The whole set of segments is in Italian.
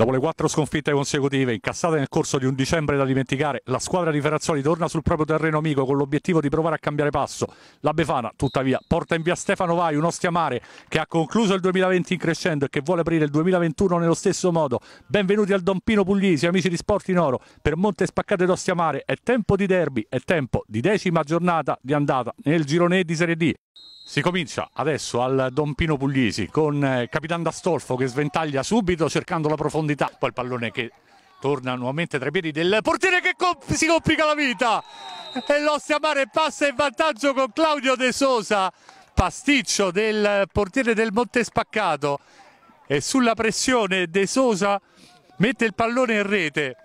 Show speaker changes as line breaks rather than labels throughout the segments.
Dopo le quattro sconfitte consecutive incassate nel corso di un dicembre da dimenticare, la squadra di Ferrazzoli torna sul proprio terreno amico con l'obiettivo di provare a cambiare passo. La Befana, tuttavia, porta in via Stefano Vai un ostia mare che ha concluso il 2020 in crescendo e che vuole aprire il 2021 nello stesso modo. Benvenuti al Dompino Puglisi, amici di Sport in Oro. Per Monte Spaccate d'Ostia Mare è tempo di derby, è tempo di decima giornata di andata nel girone di Serie D. Si comincia adesso al Dompino Puglisi con eh, Capitan D'Astolfo che sventaglia subito cercando la profondità, poi il pallone che torna nuovamente tra i piedi del portiere che comp si complica la vita e l'Ostia Mare passa in vantaggio con Claudio De Sosa, pasticcio del portiere del Monte Spaccato e sulla pressione De Sosa mette il pallone in rete.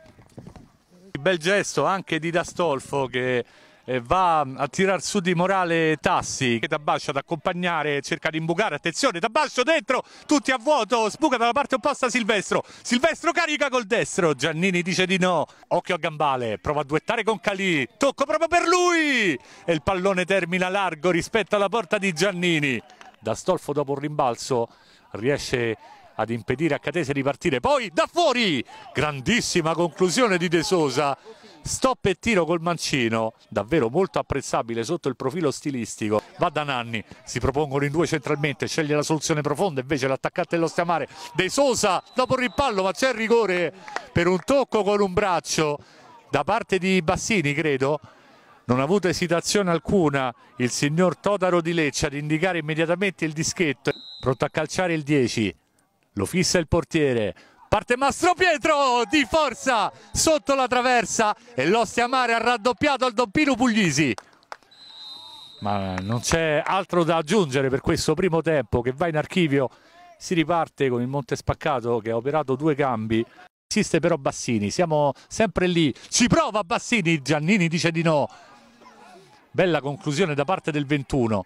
Bel gesto anche di D'Astolfo che va a tirar su di morale Tassi che Tabascio ad accompagnare cerca di imbucare attenzione Tabascio dentro tutti a vuoto sbuca dalla parte opposta Silvestro Silvestro carica col destro Giannini dice di no occhio a Gambale prova a duettare con Calì tocco proprio per lui e il pallone termina largo rispetto alla porta di Giannini da Stolfo dopo un rimbalzo riesce ad impedire a Catese di partire poi da fuori grandissima conclusione di De Sosa stop e tiro col mancino davvero molto apprezzabile sotto il profilo stilistico va da Nanni si propongono in due centralmente sceglie la soluzione profonda invece l'attaccante dello Stiamare De Sosa dopo il ripallo ma c'è il rigore per un tocco con un braccio da parte di Bassini credo non ha avuto esitazione alcuna il signor Todaro di Lecce ad indicare immediatamente il dischetto pronto a calciare il 10 lo fissa il portiere. Parte Mastro Pietro di forza sotto la traversa e l'Ostia Mare ha raddoppiato al doppino Puglisi. Ma non c'è altro da aggiungere per questo primo tempo che va in archivio. Si riparte con il Monte Spaccato che ha operato due cambi. Esiste però Bassini, siamo sempre lì. Ci prova Bassini, Giannini dice di no. Bella conclusione da parte del 21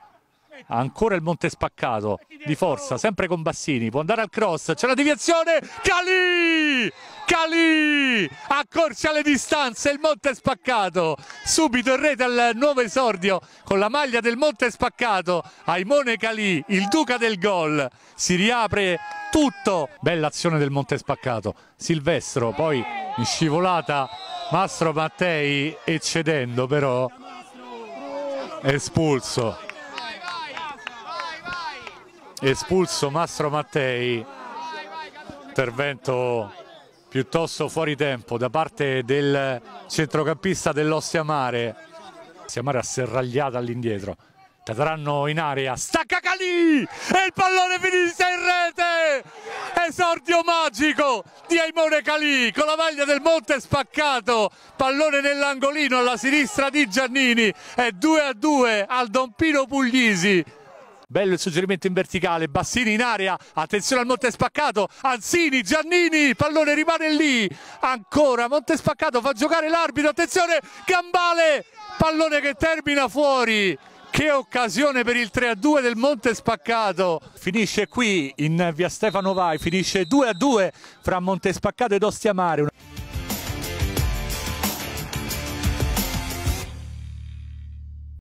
ancora il monte spaccato di forza, sempre con Bassini, può andare al cross, c'è la deviazione, Calì! Calì! accorcia alle distanze, il monte spaccato, subito il rete al nuovo esordio con la maglia del monte spaccato, Aimone Calì, il duca del gol, si riapre tutto, bella azione del monte spaccato, Silvestro poi in scivolata Mastro Mattei eccedendo però espulso espulso Mastro Mattei intervento piuttosto fuori tempo da parte del centrocampista dell'Ostia Mare Ostia Mare asserragliata all'indietro cadranno in area stacca Calì e il pallone finisce in rete esordio magico di Aimone Calì con la maglia del Monte spaccato pallone nell'angolino alla sinistra di Giannini e 2 a 2 al Don Pino Puglisi bello il suggerimento in verticale, Bassini in area, attenzione al Monte Spaccato, Anzini, Giannini, pallone rimane lì, ancora Monte Spaccato fa giocare l'arbitro, attenzione, Gambale, pallone che termina fuori. Che occasione per il 3-2 del Monte Spaccato. Finisce qui in via Stefano Vai, finisce 2-2 fra Monte Spaccato ed Ostiamare.